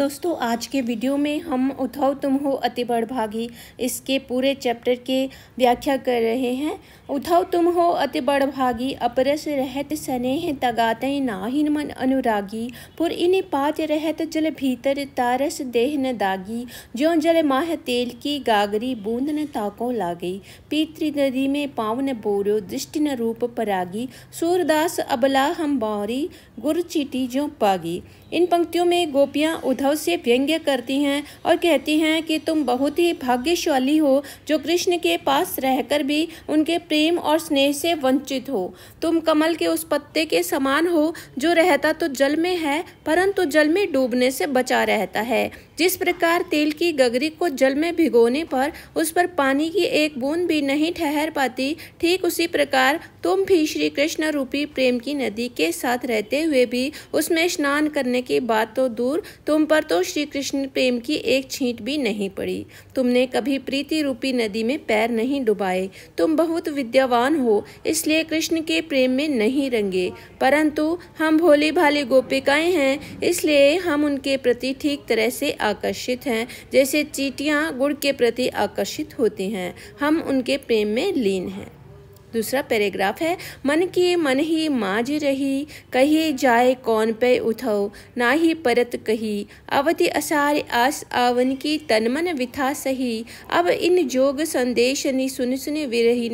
दोस्तों आज के वीडियो में हम उद्धव तुम हो अति बड़भागी इसके पूरे चैप्टर के व्याख्या कर रहे हैं उद्धव तुम हो अति बड़भागी अपरस रहत स्नेह तगात नाहिन मन अनुरागी पुर इन पाच रहत जल भीतर तारस देह न दागी ज्यो जल माह तेल की गागरी बूंद न ताको लागी पीतृ नदी में पावन बोरो दृष्टि न रूप परागी सूरदास अबला हम बौरी गुर चीटी ज्यो पागी इन पंक्तियों में गोपियाँ उद्धव उद्धव से व्यंग्य करती हैं और कहती हैं कि तुम बहुत ही भाग्यशाली हो जो कृष्ण के पास रहकर भी उनके प्रेम और स्नेह से वंचित हो तुम कमल के उस पत्ते के समान हो जो रहता तो जल में है परंतु जल में डूबने से बचा रहता है जिस प्रकार तेल की गगरी को जल में भिगोने पर उस पर पानी की एक बूंद भी नहीं ठहर पाती ठीक उसी प्रकार तुम भी श्री कृष्ण रूपी प्रेम की नदी के साथ रहते हुए भी उसमें स्नान करने की बात तो दूर तुम पर पर तो श्री कृष्ण प्रेम की एक छींट भी नहीं पड़ी तुमने कभी प्रीति रूपी नदी में पैर नहीं डुबाए तुम बहुत विद्यावान हो इसलिए कृष्ण के प्रेम में नहीं रंगे परंतु हम भोली भाली गोपिकाएं हैं इसलिए हम उनके प्रति ठीक तरह से आकर्षित हैं जैसे चीटियाँ गुड़ के प्रति आकर्षित होती हैं हम उनके प्रेम में लीन हैं दूसरा पैराग्राफ है मन की मन ही माज रही कही जाए कौन पे उठो ना ही परत कही अवति असार आस आवन की तनमन विथा सही अब इन जोग संदेश नि सुन सुन नि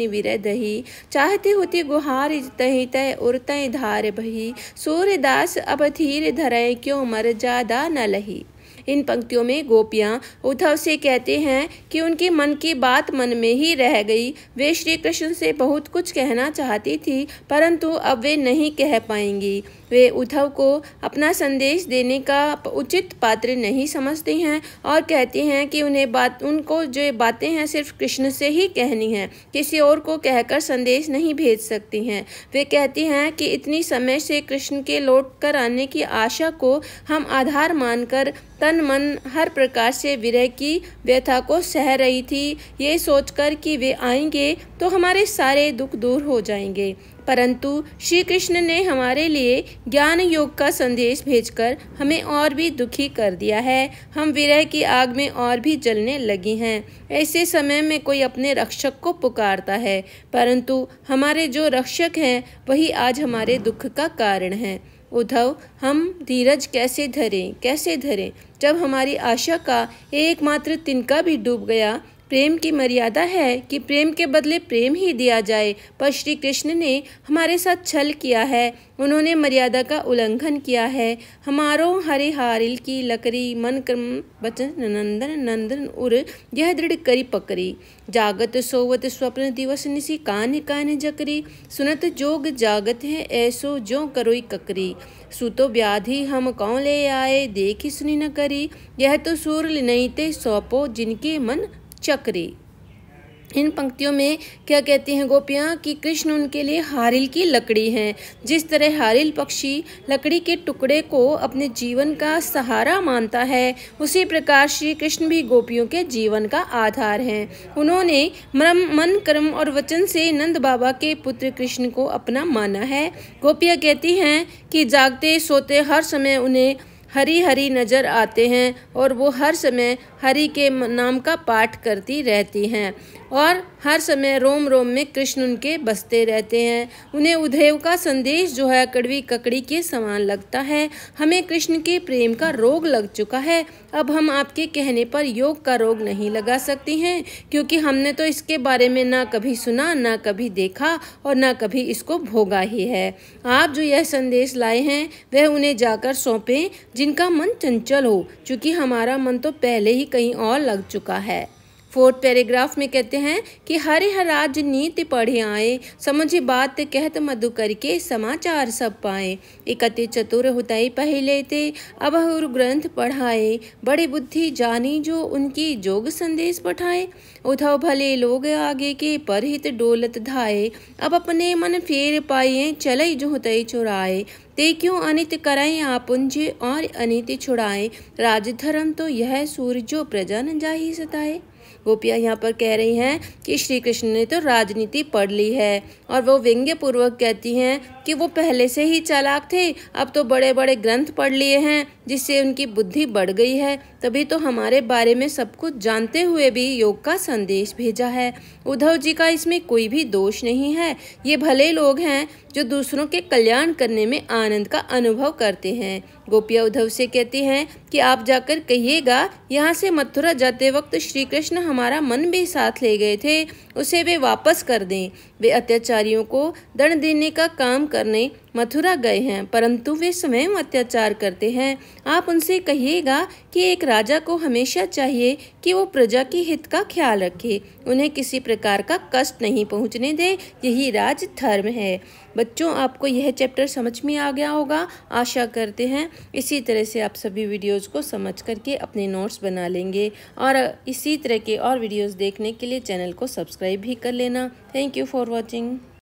विरह दही चाहते होते गुहार तह तय उर तय धार बही सूर्यदास अब धीर धरय क्यों मर जादा न लही इन पंक्तियों में गोपियाँ उद्धव से कहते हैं कि उनके मन की बात मन में ही रह गई वे श्री कृष्ण से बहुत कुछ कहना चाहती थी परंतु अब वे नहीं कह पाएंगी वे उद्धव को अपना संदेश देने का उचित पात्र नहीं समझते हैं और कहते हैं कि उन्हें बात उनको जो बातें हैं सिर्फ कृष्ण से ही कहनी है किसी और को कहकर संदेश नहीं भेज सकती हैं वे कहती हैं कि इतनी समय से कृष्ण के लौट कर आने की आशा को हम आधार मानकर तन तन मन हर प्रकार से विरह की व्यथा को सह रही थी ये सोचकर कि वे आएंगे तो हमारे सारे दुख दूर हो जाएंगे परंतु श्री कृष्ण ने हमारे लिए ज्ञान योग का संदेश भेजकर हमें और भी दुखी कर दिया है हम विरह की आग में और भी जलने लगी हैं ऐसे समय में कोई अपने रक्षक को पुकारता है परंतु हमारे जो रक्षक हैं वही आज हमारे दुख का कारण हैं उद्धव हम धीरज कैसे धरें कैसे धरें जब हमारी आशा का एकमात्र तिनका भी डूब गया प्रेम की मर्यादा है कि प्रेम के बदले प्रेम ही दिया जाए पर श्री कृष्ण ने हमारे साथ छल किया है उन्होंने मर्यादा का उल्लंघन किया है हमारो हरे हारिल की लकड़ी मन क्रम बचन नंदन नंदन उर यह दृढ़ करी पकड़ी जागत सोवत स्वप्न दिवस निसी कान कान जकरी सुनत जोग जागत है ऐसो जो करोई ककरी सुतो व्याधि हम कौन ले आए देखी सुनी न करी यह तो सूर ते सौपो जिनके मन चक्रे इन पंक्तियों में क्या कहती हैं गोपियाँ कि कृष्ण उनके लिए हारिल की लकड़ी हैं जिस तरह हारिल पक्षी लकड़ी के टुकड़े को अपने जीवन का सहारा मानता है उसी प्रकार श्री कृष्ण भी गोपियों के जीवन का आधार हैं उन्होंने मरम मन कर्म और वचन से नंद बाबा के पुत्र कृष्ण को अपना माना है गोपियाँ कहती हैं कि जागते सोते हर समय उन्हें हरी हरी नज़र आते हैं और वो हर समय हरी के नाम का पाठ करती रहती हैं और हर समय रोम रोम में कृष्ण उनके बसते रहते हैं उन्हें उदयव का संदेश जो है कड़वी ककड़ी के समान लगता है हमें कृष्ण के प्रेम का रोग लग चुका है अब हम आपके कहने पर योग का रोग नहीं लगा सकती हैं क्योंकि हमने तो इसके बारे में ना कभी सुना ना कभी देखा और ना कभी इसको भोगा ही है आप जो यह संदेश लाए हैं वह उन्हें जाकर सौंपें जिनका मन चंचल हो चूँकि हमारा मन तो पहले ही कहीं और लग चुका है फोर्थ पैराग्राफ में कहते हैं कि हरे हराज नीति पढ़े आए समझे बात कहत मधु करके समाचार सब पाए इकते चतुर होताई पहले ते अब ग्रंथ पढ़ाए बड़े बुद्धि जानी जो उनकी जोग संदेश पठाए उधव भले लोग आगे के परहित डोलत धाए अब अपने मन फेर पाए चलई जो होतई चुराए ते क्यों अनित कराएं आपुंज और अनित छुड़ाएं राजधर्म तो यह सूर्य जो प्रजा न जा ही सताए गोपिया यहाँ पर कह रही हैं कि श्री कृष्ण ने तो राजनीति पढ़ ली है और वो व्यंग्य पूर्वक कहती हैं कि वो पहले से ही चालाक थे अब तो बड़े बड़े ग्रंथ पढ़ लिए हैं जिससे उनकी बुद्धि बढ़ गई है तभी तो हमारे बारे में सब कुछ जानते हुए भी योग का संदेश भेजा है उद्धव जी का इसमें कोई भी दोष नहीं है ये भले लोग हैं जो दूसरों के कल्याण करने में आनंद का अनुभव करते हैं गोपिया उद्धव से कहती हैं कि आप जाकर कहिएगा यहाँ से मथुरा जाते वक्त श्री कृष्ण हमारा मन भी साथ ले गए थे उसे वे वापस कर दें वे अत्याचारियों को दंड देने का काम करने मथुरा गए हैं परंतु वे स्वयं अत्याचार करते हैं आप उनसे कहिएगा कि एक राजा को हमेशा चाहिए कि वो प्रजा के हित का ख्याल रखे उन्हें किसी प्रकार का कष्ट नहीं पहुंचने दे यही राज धर्म है बच्चों आपको यह चैप्टर समझ में आ गया होगा आशा करते हैं इसी तरह से आप सभी वीडियोज़ को समझ करके अपने नोट्स बना लेंगे और इसी तरह के और वीडियोज़ देखने के लिए चैनल को सब्सक्राइब भी कर लेना थैंक यू फॉर वॉचिंग